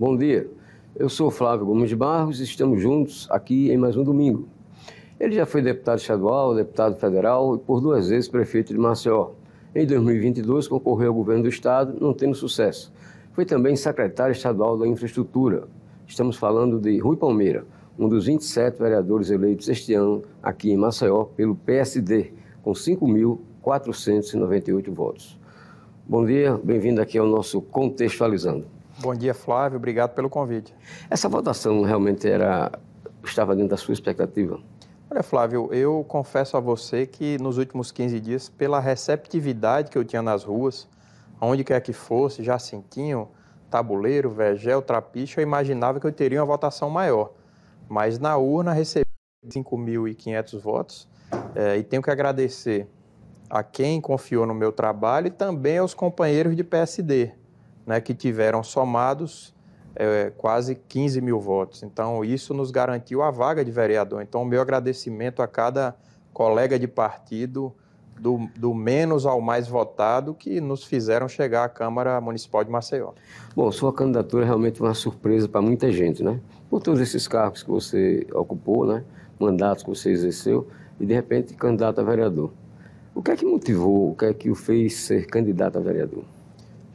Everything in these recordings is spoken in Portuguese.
Bom dia, eu sou Flávio Gomes de Barros e estamos juntos aqui em mais um domingo. Ele já foi deputado estadual, deputado federal e por duas vezes prefeito de Maceió. Em 2022 concorreu ao governo do estado, não tendo sucesso. Foi também secretário estadual da Infraestrutura. Estamos falando de Rui Palmeira, um dos 27 vereadores eleitos este ano aqui em Maceió pelo PSD, com 5.498 votos. Bom dia, bem-vindo aqui ao nosso Contextualizando. Bom dia, Flávio. Obrigado pelo convite. Essa votação realmente era estava dentro da sua expectativa? Olha, Flávio, eu confesso a você que nos últimos 15 dias, pela receptividade que eu tinha nas ruas, onde quer que fosse, Jacintinho, Tabuleiro, Vegel, Trapiche, eu imaginava que eu teria uma votação maior. Mas na urna recebi 5.500 votos é, e tenho que agradecer a quem confiou no meu trabalho e também aos companheiros de PSD, né, que tiveram somados é, quase 15 mil votos. Então, isso nos garantiu a vaga de vereador. Então, meu agradecimento a cada colega de partido, do, do, menos ao mais votado, que nos fizeram chegar à Câmara Municipal de Maceió. Bom, sua candidatura é realmente uma surpresa para muita gente, né? Por todos esses cargos que você ocupou, né? mandatos que você exerceu, e de repente candidato a vereador. O que é que motivou, o que é que o fez ser candidato a vereador?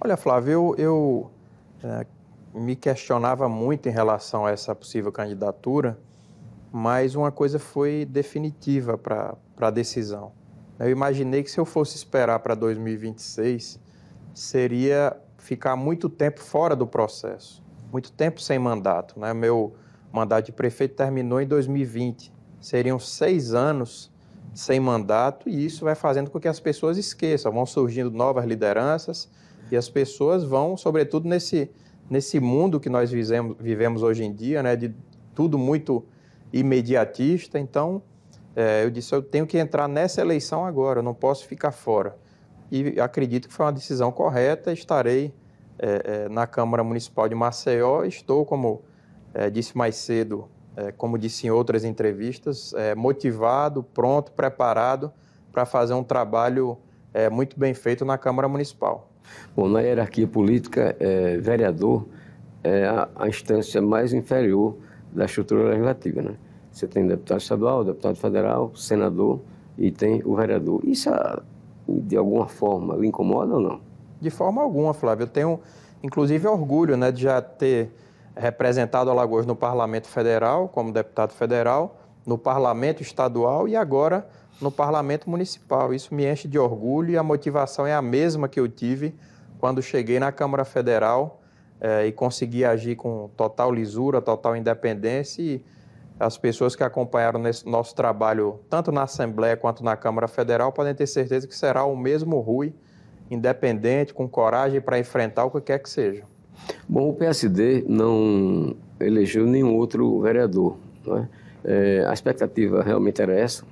Olha, Flávio, eu, eu é, me questionava muito em relação a essa possível candidatura, mas uma coisa foi definitiva para a decisão. Eu imaginei que se eu fosse esperar para 2026, seria ficar muito tempo fora do processo, muito tempo sem mandato. Né? Meu mandato de prefeito terminou em 2020. Seriam seis anos sem mandato e isso vai fazendo com que as pessoas esqueçam. Vão surgindo novas lideranças, e as pessoas vão, sobretudo nesse, nesse mundo que nós vivemos, vivemos hoje em dia, né, de tudo muito imediatista. Então, é, eu disse, eu tenho que entrar nessa eleição agora, eu não posso ficar fora. E acredito que foi uma decisão correta, estarei é, é, na Câmara Municipal de Maceió, estou, como é, disse mais cedo, é, como disse em outras entrevistas, é, motivado, pronto, preparado para fazer um trabalho muito bem feito na Câmara Municipal. Bom, na hierarquia política, é, vereador é a, a, instância mais inferior da estrutura legislativa. Né? Você tem deputado estadual, deputado federal, senador e tem o vereador. Isso, ah, de alguma forma, lhe incomoda ou não? De forma alguma, Flávio. Eu tenho, inclusive, orgulho né, de já ter representado Alagoas no Parlamento Federal, como deputado federal, no Parlamento Estadual e agora no parlamento municipal. Isso me enche de orgulho e a motivação é a mesma que eu tive quando cheguei na Câmara Federal eh, e consegui agir com total lisura, total independência. E as pessoas que acompanharam nosso trabalho, tanto na Assembleia quanto na Câmara Federal, podem ter certeza que será o mesmo Rui, independente, com coragem para enfrentar o que quer que seja. Bom, o PSD não elegeu nenhum outro vereador. Não é? É, a expectativa realmente era essa,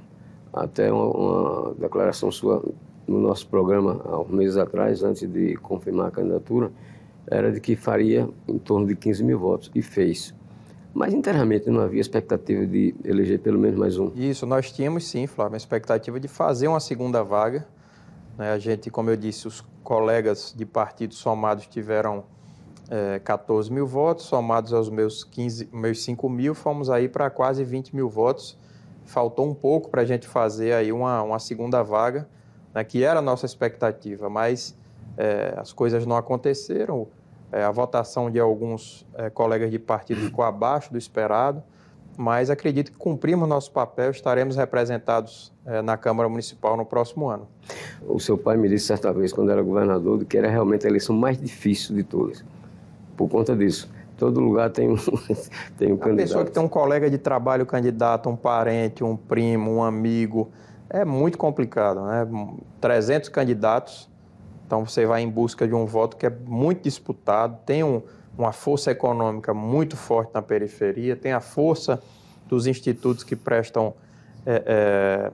até uma, uma declaração sua no nosso programa há uns meses atrás, antes de confirmar a candidatura, era de que faria em torno de 15 mil votos, e fez. Mas internamente não havia expectativa de eleger pelo menos mais um. Isso, nós tínhamos sim, Flávio, a expectativa de fazer uma segunda vaga. Né? A gente, como eu disse, os colegas de partido somados tiveram é, eh, 14 mil votos, somados aos meus, 15, meus 5 mil, fomos aí para quase 20 mil votos faltou um pouco para a gente fazer aí uma, uma segunda vaga, né, que era a nossa expectativa, mas é, as coisas não aconteceram. É, a votação de alguns é, colegas de partido ficou abaixo do esperado, mas acredito que cumprimos nosso papel, estaremos representados é, na Câmara Municipal no próximo ano. O seu pai me disse certa vez, quando era governador, que era realmente a eleição mais difícil de todas, por conta disso Todo lugar tem um, tem um a candidato. Uma pessoa que tem um colega de trabalho candidato, um parente, um primo, um amigo, é muito complicado, né? 300 candidatos, então você vai em busca de um voto que é muito disputado, tem um, uma força econômica muito forte na periferia, tem a força dos institutos que prestam é, é,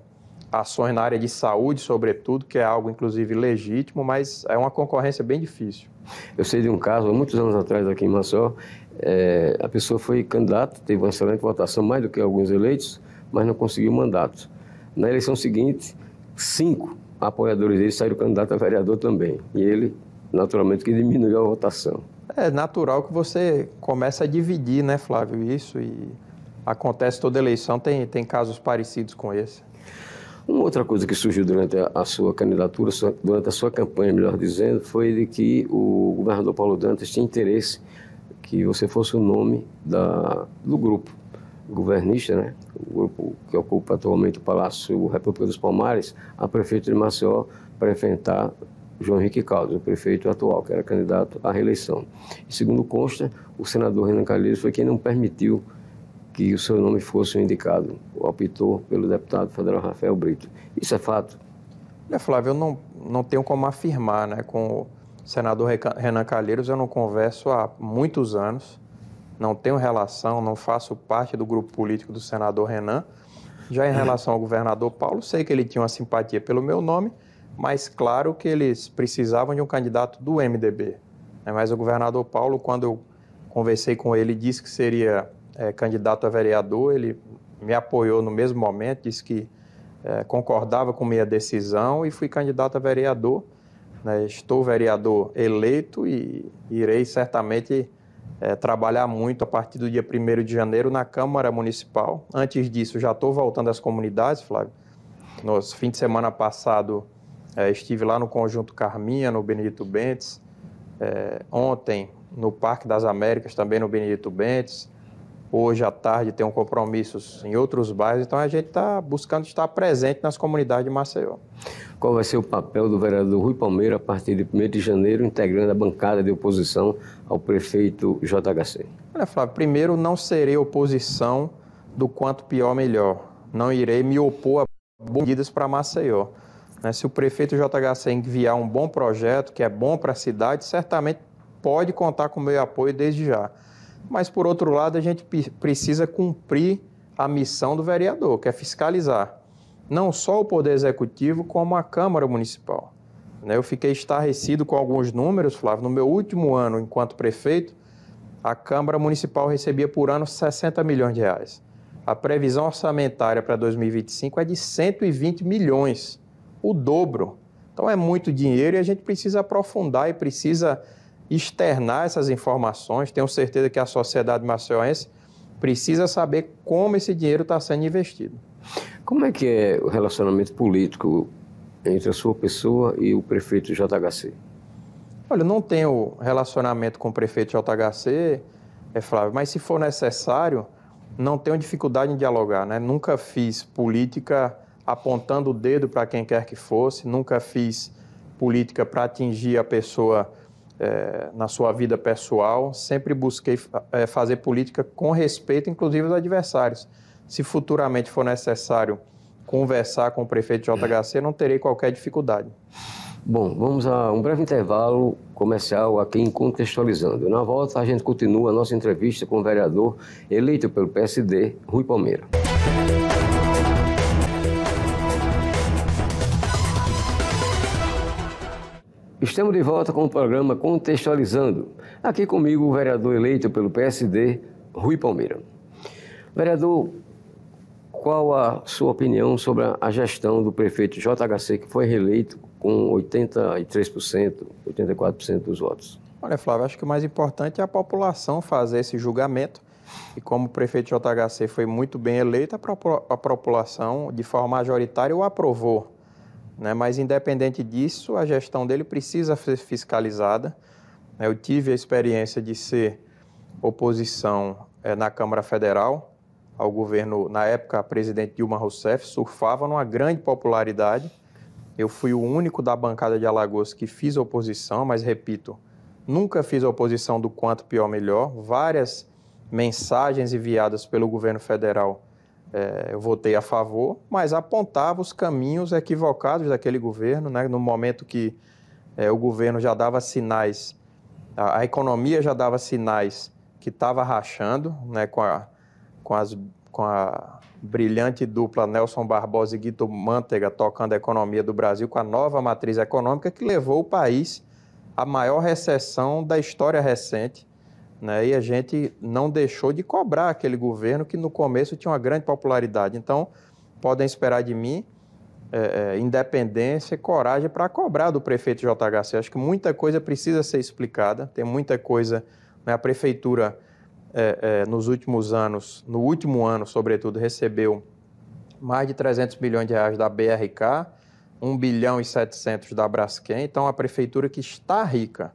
ações na área de saúde, sobretudo, que é algo, inclusive, legítimo, mas é uma concorrência bem difícil. Eu sei de um caso, muitos anos atrás, aqui em Maceió, é, a pessoa foi candidata, teve uma excelente votação, mais do que alguns eleitos, mas não conseguiu mandato. Na eleição seguinte, cinco apoiadores dele saíram candidato a vereador também, e ele, naturalmente, que diminuiu a votação. É natural que você comece a dividir, né, Flávio, isso, e acontece toda eleição, tem, tem casos parecidos com esse. Uma outra coisa que surgiu durante a, sua candidatura, durante a sua campanha, melhor dizendo, foi de que o governador Paulo Dantas tinha interesse que você fosse o nome da, do grupo governista, né? o grupo que ocupa atualmente o Palácio República dos Palmares, a prefeito de Maceió, para enfrentar João Henrique Caldas, o prefeito atual, que era candidato à reeleição. E, segundo consta, o senador Renan Calheiros foi quem não permitiu que o seu nome fosse o indicado. Optou pelo deputado federal Rafael Brito. Isso é fato? Olha, Flávio, eu não, não tenho como afirmar, né? Com o senador Renan Calheiros eu não converso há muitos anos, não tenho relação, não faço parte do grupo político do senador Renan. Já em relação ao governador Paulo, sei que ele tinha uma simpatia pelo meu nome, mas claro que eles precisavam de um candidato do MDB. Né? Mas o governador Paulo, quando eu conversei com ele, disse que seria é, candidato a vereador, ele me apoiou no mesmo momento, disse que é, concordava com minha decisão e fui candidato a vereador. Né? Estou vereador eleito e irei certamente é, trabalhar muito a partir do dia 1 de janeiro na Câmara Municipal. Antes disso, já estou voltando às comunidades, Flávio. No fim de semana passado, é, estive lá no Conjunto Carminha, no Benedito Bentes. É, ontem, no Parque das Américas, também no Benedito Bentes. Hoje à tarde tenho compromissos em outros bairros, então a gente está buscando estar presente nas comunidades de Maceió. Qual vai ser o papel do vereador Rui Palmeira a partir de 1 de janeiro, integrando a bancada de oposição ao prefeito JHC? Olha, Flávio, primeiro não serei oposição do quanto pior melhor. Não irei me opor a medidas para Maceió. Né? Se o prefeito JHC enviar um bom projeto, que é bom para a cidade, certamente pode contar com o meu apoio desde já. Mas, por outro lado, a gente precisa cumprir a missão do vereador, que é fiscalizar não só o Poder Executivo, como a Câmara Municipal. Né, eu fiquei estarrecido com alguns números, Flávio. No meu último ano, enquanto prefeito, a Câmara Municipal recebia por ano 60 milhões de reais. A previsão orçamentária para 2025 é de 120 milhões, o dobro. Então é muito dinheiro e a gente precisa aprofundar e precisa externar essas informações. Tenho certeza que a sociedade macioense precisa saber como esse dinheiro está sendo investido. Como é que é o relacionamento político entre a sua pessoa e o prefeito JHC? Olha, não tenho relacionamento com o prefeito JHC, é Flávio, mas se for necessário, não tenho dificuldade em dialogar, né? Nunca fiz política apontando o dedo para quem quer que fosse, nunca fiz política para atingir a pessoa é, na sua vida pessoal, sempre busquei é, fazer política com respeito, inclusive aos adversários. Se futuramente for necessário conversar com o prefeito JHC, não terei qualquer dificuldade. Bom, vamos a um breve intervalo comercial aqui em Contextualizando. Na volta, a gente continua a nossa entrevista com o vereador eleito pelo PSD, Rui Palmeira. Estamos de volta com o programa Contextualizando. Aqui comigo o vereador eleito pelo PSD, Rui Palmeira. Vereador, qual a sua opinião sobre a gestão do prefeito JHC, que foi reeleito com 83%, 84% dos votos? Olha, Flávio, acho que o mais importante é a população fazer esse julgamento. E como o prefeito JHC foi muito bem eleito, a, população, de forma majoritária, o aprovou. Né? Mas, independente disso, a gestão dele precisa ser fiscalizada. Né? Eu tive a experiência de ser oposição é, na Câmara Federal ao governo, na época, a presidente Dilma Rousseff, surfava numa grande popularidade. Eu fui o único da bancada de Alagoas que fiz oposição, mas repito, nunca fiz oposição do quanto pior melhor. Várias mensagens enviadas pelo governo federal é, eu votei a favor, mas apontava os caminhos equivocados daquele governo, né? no momento que é, o governo já dava sinais, a, a economia já dava sinais que estava rachando, né? com, a, com, as, com a brilhante dupla Nelson Barbosa e Guido Mantega tocando a economia do Brasil com a nova matriz econômica que levou o país à maior recessão da história recente né? E a gente não deixou de cobrar aquele governo que no começo tinha uma grande popularidade. Então, podem esperar de mim é, é, independência e coragem para cobrar do prefeito JHC. Acho que muita coisa precisa ser explicada, tem muita coisa. Né? A prefeitura, é, é nos últimos anos, no último ano, sobretudo, recebeu mais de 300 bilhões de reais da BRK, 1 bilhão e 700 da Braskem. Então, a prefeitura que está rica,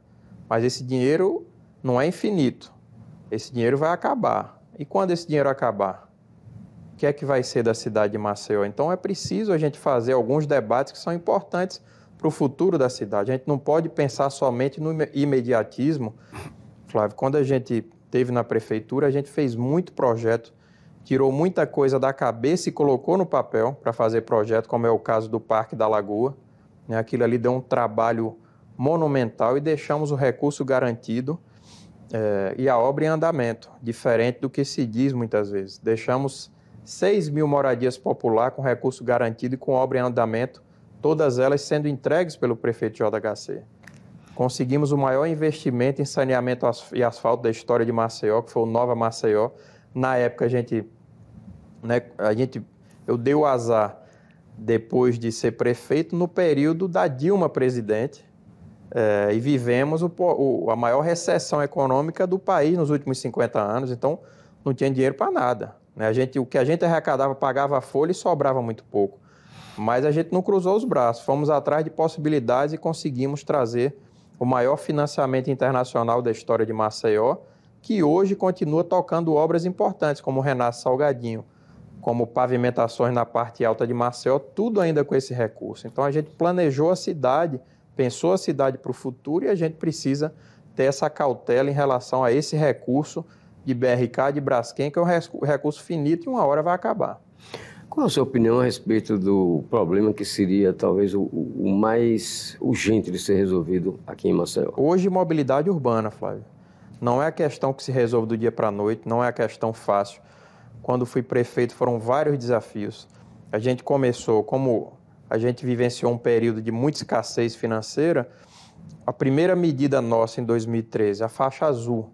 mas esse dinheiro não é infinito. Esse dinheiro vai acabar. E quando esse dinheiro acabar? O que é que vai ser da cidade de Maceió? Então é preciso a gente fazer alguns debates que são importantes para o futuro da cidade. A gente não pode pensar somente no imediatismo. Flávio, quando a gente teve na prefeitura, a gente fez muito projeto, tirou muita coisa da cabeça e colocou no papel para fazer projeto, como é o caso do Parque da Lagoa. Né? Aquilo ali deu um trabalho monumental e deixamos o recurso garantido. É, e a obra em andamento, diferente do que se diz muitas vezes. Deixamos 6 mil moradias popular com recurso garantido e com obra em andamento, todas elas sendo entregues pelo prefeito JHC. Conseguimos o maior investimento em saneamento e asfalto da história de Maceió, que foi o Nova Maceió. Na época a gente, né, a gente eu dei o azar depois de ser prefeito no período da Dilma presidente, é, e vivemos o, o, a maior recessão econômica do país nos últimos 50 anos, então não tinha dinheiro para nada. Né? A gente, o que a gente arrecadava pagava a folha e sobrava muito pouco. Mas a gente não cruzou os braços, fomos atrás de possibilidades e conseguimos trazer o maior financiamento internacional da história de Maceió, que hoje continua tocando obras importantes, como o Renato Salgadinho, como pavimentações na parte alta de Maceió, tudo ainda com esse recurso. Então a gente planejou a cidade pensou a cidade para o futuro e a gente precisa ter essa cautela em relação a esse recurso de BRK, de Braskem, que é um recurso finito e uma hora vai acabar. Qual a sua opinião a respeito do problema que seria talvez o, o mais urgente de ser resolvido aqui em Maceió? Hoje, mobilidade urbana, Flávio. Não é a questão que se resolve do dia para a noite, não é a questão fácil. Quando fui prefeito, foram vários desafios. A gente começou como a gente vivenciou um período de muita escassez financeira, a primeira medida nossa em 2013, a faixa azul,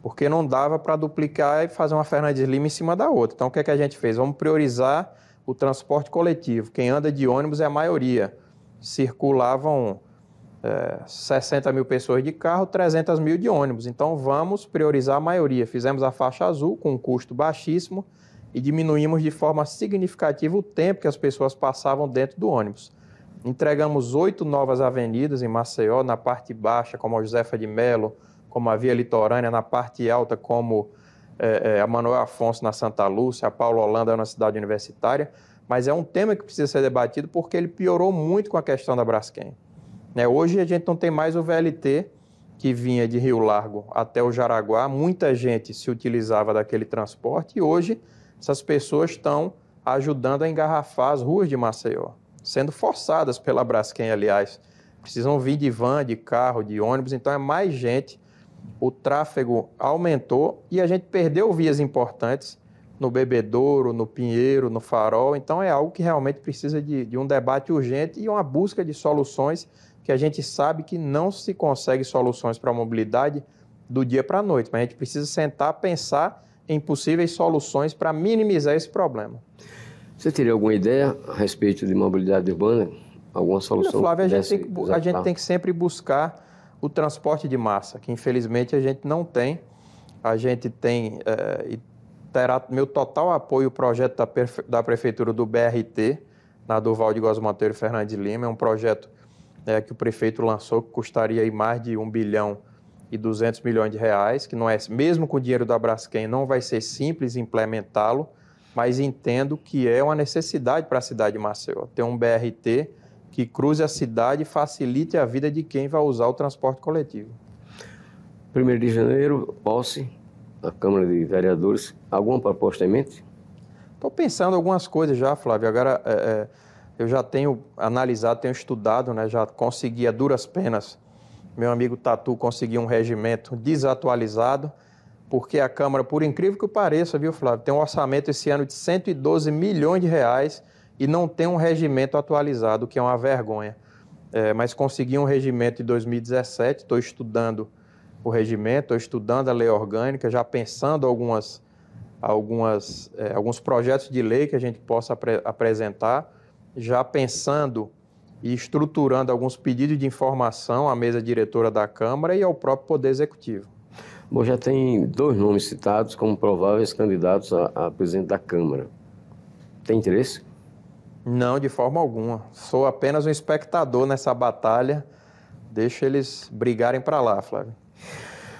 porque não dava para duplicar e fazer uma Fernandes Lima em cima da outra. Então, o que, é que a gente fez? Vamos priorizar o transporte coletivo. Quem anda de ônibus é a maioria. Circulavam é, eh, 60 mil pessoas de carro, 300 mil de ônibus. Então, vamos priorizar a maioria. Fizemos a faixa azul com um custo baixíssimo e diminuímos de forma significativa o tempo que as pessoas passavam dentro do ônibus. Entregamos oito novas avenidas em Maceió, na parte baixa, como a Josefa de Melo, como a Via Litorânea, na parte alta, como é, é, a Manuel Afonso na Santa Lúcia, a Paulo Holanda na cidade universitária. Mas é um tema que precisa ser debatido porque ele piorou muito com a questão da Braskem. Né? Hoje a gente não tem mais o VLT, que vinha de Rio Largo até o Jaraguá. Muita gente se utilizava daquele transporte e hoje essas pessoas estão ajudando a engarrafar as ruas de Maceió, sendo forçadas pela Braskem, aliás. Precisam vir de van, de carro, de ônibus, então é mais gente. O tráfego aumentou e a gente perdeu vias importantes no Bebedouro, no Pinheiro, no Farol. Então é algo que realmente precisa de, de um debate urgente e uma busca de soluções que a gente sabe que não se consegue soluções para a mobilidade do dia para a noite, mas a gente precisa sentar, pensar em possíveis soluções para minimizar esse problema. Você teria alguma ideia a respeito de mobilidade urbana? Alguma solução? Não, Flávio, a gente, tem que, a gente tem que sempre buscar o transporte de massa, que infelizmente a gente não tem. A gente tem é, e terá meu total apoio o projeto da, da Prefeitura do BRT, na Duval de Gosmonteiro Fernandes Lima. É um projeto é, que o prefeito lançou que custaria aí mais de um bilhão e 200 milhões de reais, que não é mesmo com o dinheiro da Braskem não vai ser simples implementá-lo, mas entendo que é uma necessidade para a cidade de Maceió ter um BRT que cruze a cidade e facilite a vida de quem vai usar o transporte coletivo. 1 de janeiro, posse da Câmara de Vereadores. Alguma proposta em mente? Estou pensando algumas coisas já, Flávio. Agora, é, é, eu já tenho analisado, tenho estudado, né? já consegui a duras penas meu amigo Tatu conseguiu um regimento desatualizado, porque a Câmara, por incrível que pareça, viu, Flávio, tem um orçamento esse ano de 112 milhões de reais e não tem um regimento atualizado, o que é uma vergonha. É, mas consegui um regimento em 2017, estou estudando o regimento, estou estudando a lei orgânica, já pensando algumas, algumas, é, alguns projetos de lei que a gente possa apre apresentar, já pensando e estruturando alguns pedidos de informação à mesa diretora da Câmara e ao próprio Poder Executivo. Bom, já tem dois nomes citados como prováveis candidatos a, a presidente da Câmara. Tem interesse? Não, de forma alguma. Sou apenas um espectador nessa batalha. Deixa eles brigarem para lá, Flávio.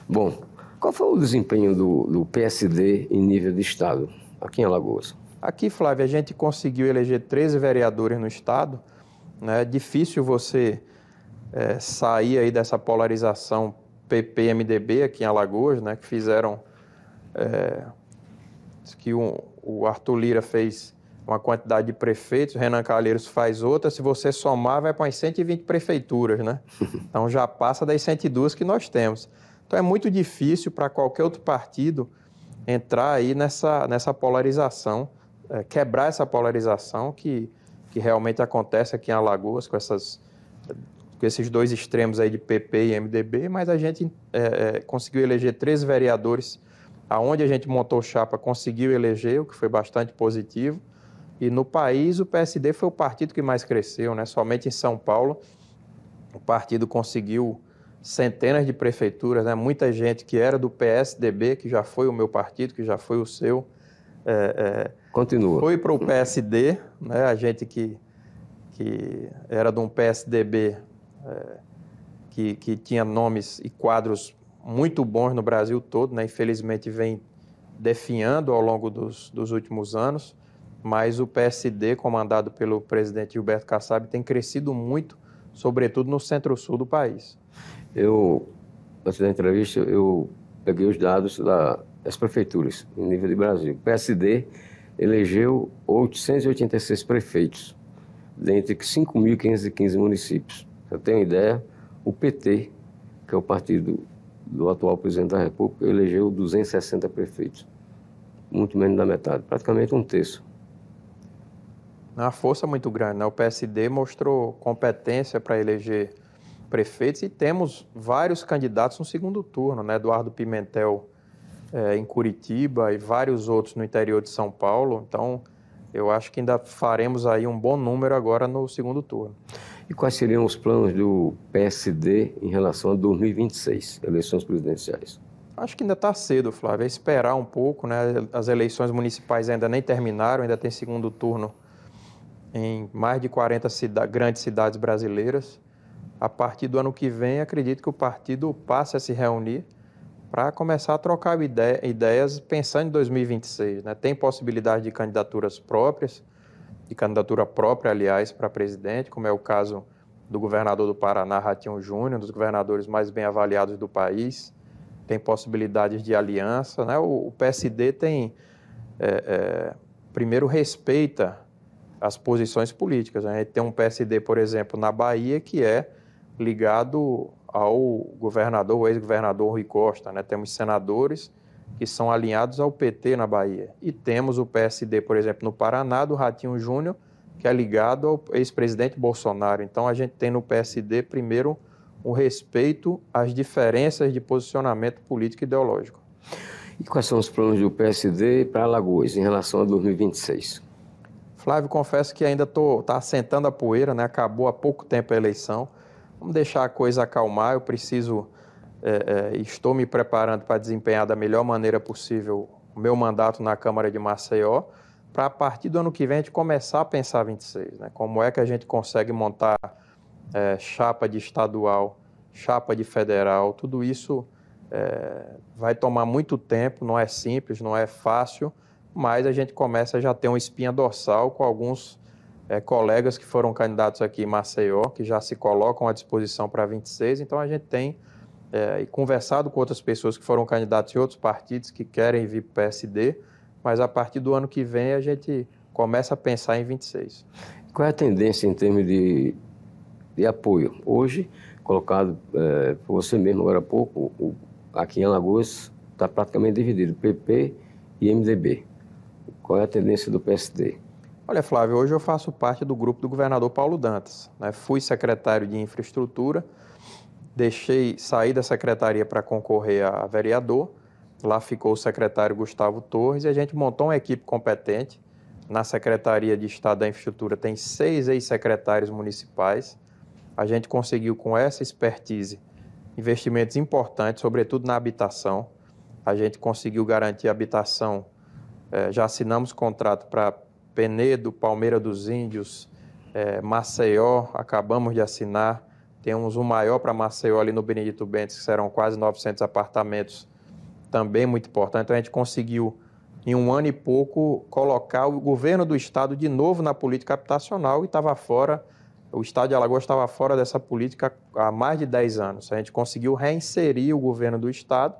Bom, qual foi o desempenho do, do, PSD em nível de Estado, aqui em Alagoas? Aqui, Flávio, a gente conseguiu eleger 13 vereadores no Estado, né? É difícil você é, sair aí dessa polarização PP-MDB aqui em Alagoas, né? que fizeram... É, que um, o Arthur Lira fez uma quantidade de prefeitos, Renan Calheiros faz outra, se você somar, vai para umas 120 prefeituras, né? Então já passa das 102 que nós temos. Então é muito difícil para qualquer outro partido entrar aí nessa, nessa polarização, é, quebrar essa polarização que que realmente acontece aqui em Alagoas com, essas, com esses dois extremos aí de PP e MDB, mas a gente é, é conseguiu eleger três vereadores, aonde a gente montou chapa conseguiu eleger, o que foi bastante positivo. E no país o PSD foi o partido que mais cresceu, né? Somente em São Paulo o partido conseguiu centenas de prefeituras, né? muita gente que era do PSDB, que já foi o meu partido, que já foi o seu, é, é, Continua. foi para o PSD, né? a gente que, que era de um PSDB é, que, que tinha nomes e quadros muito bons no Brasil todo, né? infelizmente vem definhando ao longo dos, dos últimos anos, mas o PSD, comandado pelo presidente Gilberto Kassab, tem crescido muito, sobretudo no centro-sul do país. Eu, antes da entrevista, eu peguei os dados das prefeituras, em nível de Brasil. O PSD elegeu 886 prefeitos, dentre 5.515 municípios. Para ter uma ideia, o PT, que é o partido do atual presidente da República, elegeu 260 prefeitos. Muito menos da metade, praticamente um terço. Uma força muito grande, né? O PSD mostrou competência para eleger prefeitos e temos vários candidatos no segundo turno, né? Eduardo Pimentel é, em Curitiba e vários outros no interior de São Paulo. Então, eu acho que ainda faremos aí um bom número agora no segundo turno. E quais seriam os planos do PSD em relação a 2026, eleições presidenciais? Acho que ainda está cedo, Flávio, é esperar um pouco, né? As eleições municipais ainda nem terminaram, ainda tem segundo turno em mais de 40 cida grandes cidades brasileiras. A partir do ano que vem, acredito que o partido passe a se reunir para começar a trocar ideias pensando em 2026. Né? Tem possibilidade de candidaturas próprias, de candidatura própria, aliás, para presidente, como é o caso do governador do Paraná, Ratinho Júnior, um dos governadores mais bem avaliados do país. Tem possibilidades de aliança. Né? O, o PSD tem, é, é, primeiro, respeita as posições políticas. Né? A gente tem um PSD, por exemplo, na Bahia, que é ligado ao governador, ex-governador Rui Costa. Né? Temos senadores que são alinhados ao PT na Bahia. E temos o PSD, por exemplo, no Paraná, do Ratinho Júnior, que é ligado ao ex-presidente Bolsonaro. Então a gente tem no PSD, primeiro, o respeito às diferenças de posicionamento político e ideológico. E quais são os planos do PSD para Alagoas em relação a 2026? Flávio, confesso que ainda estou tá assentando a poeira, né? acabou há pouco tempo a eleição. Vamos deixar a coisa acalmar. Eu preciso, é, é, estou me preparando para desempenhar da melhor maneira possível o meu mandato na Câmara de Maceió, para a partir do ano que vem a gente começar a pensar 26. Né? Como é que a gente consegue montar é, chapa de estadual, chapa de federal, tudo isso é, vai tomar muito tempo, não é simples, não é fácil, mas a gente começa a já ter uma espinha dorsal com alguns é, colegas que foram candidatos aqui em Maceió, que já se colocam à disposição para 26. Então, a gente tem é, conversado com outras pessoas que foram candidatos em outros partidos que querem vir para o PSD, mas a partir do ano que vem a gente começa a pensar em 26. Qual é a tendência em termos de, de apoio? Hoje, colocado é, por você mesmo agora há pouco, o, aqui em Alagoas está praticamente dividido PP e MDB. Qual é a tendência do PSD? Olha, Flávio, hoje eu faço parte do grupo do governador Paulo Dantas. Né? Fui secretário de infraestrutura, deixei sair da secretaria para concorrer a vereador. Lá ficou o secretário Gustavo Torres e a gente montou uma equipe competente. Na Secretaria de Estado da Infraestrutura tem seis ex-secretários municipais. A gente conseguiu, com essa expertise, investimentos importantes, sobretudo na habitação. A gente conseguiu garantir habitação, eh, já assinamos contrato para Penedo, Palmeira dos Índios, é, Maceió, acabamos de assinar. Temos um maior para Maceió ali no Benedito Bentes, que serão quase 900 apartamentos, também muito importante. Então, a gente conseguiu, em um ano e pouco, colocar o governo do Estado de novo na política habitacional e estava fora, o Estado de Alagoas estava fora dessa política há mais de 10 anos. A gente conseguiu reinserir o governo do Estado.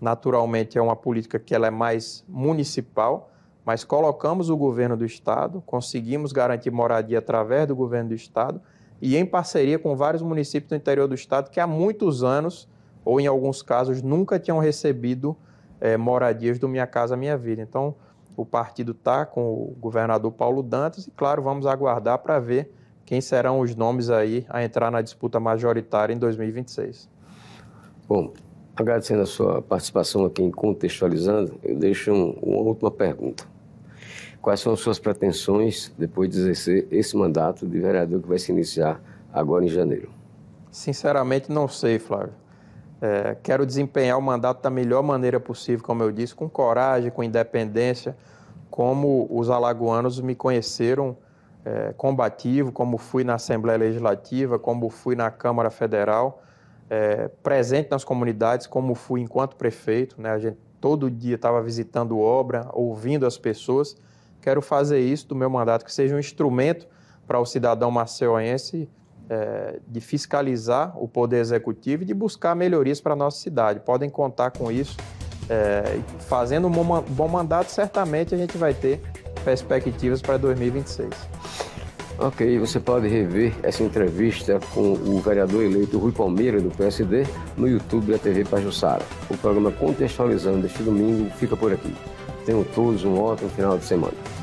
Naturalmente, é uma política que ela é mais municipal, mas colocamos o governo do Estado, conseguimos garantir moradia através do governo do Estado e em parceria com vários municípios do interior do Estado que há muitos anos, ou em alguns casos, nunca tinham recebido é, moradias do Minha Casa Minha Vida. Então, o partido está com o governador Paulo Dantas e, claro, vamos aguardar para ver quem serão os nomes aí a entrar na disputa majoritária em 2026. Bom, agradecendo a sua participação aqui em Contextualizando, eu deixo um, uma última pergunta. Quais são as suas pretensões depois de exercer esse mandato de vereador que vai se iniciar agora em janeiro? Sinceramente, não sei, Flávio. É, quero desempenhar o mandato da melhor maneira possível, como eu disse, com coragem, com independência, como os alagoanos me conheceram é, combativo, como fui na Assembleia Legislativa, como fui na Câmara Federal, é, presente nas comunidades, como fui enquanto prefeito. Né? A gente todo dia estava visitando obra, ouvindo as pessoas quero fazer isso do meu mandato, que seja um instrumento para o cidadão maceuense é, de fiscalizar o poder executivo e de buscar melhorias para a nossa cidade. Podem contar com isso. É, fazendo um bom, mandato, certamente a gente vai ter perspectivas para 2026. Ok, você pode rever essa entrevista com o vereador eleito Rui Palmeira, do PSD, no YouTube da TV Pajussara. O programa Contextualizando deste domingo fica por aqui tenham todos um ótimo final de semana.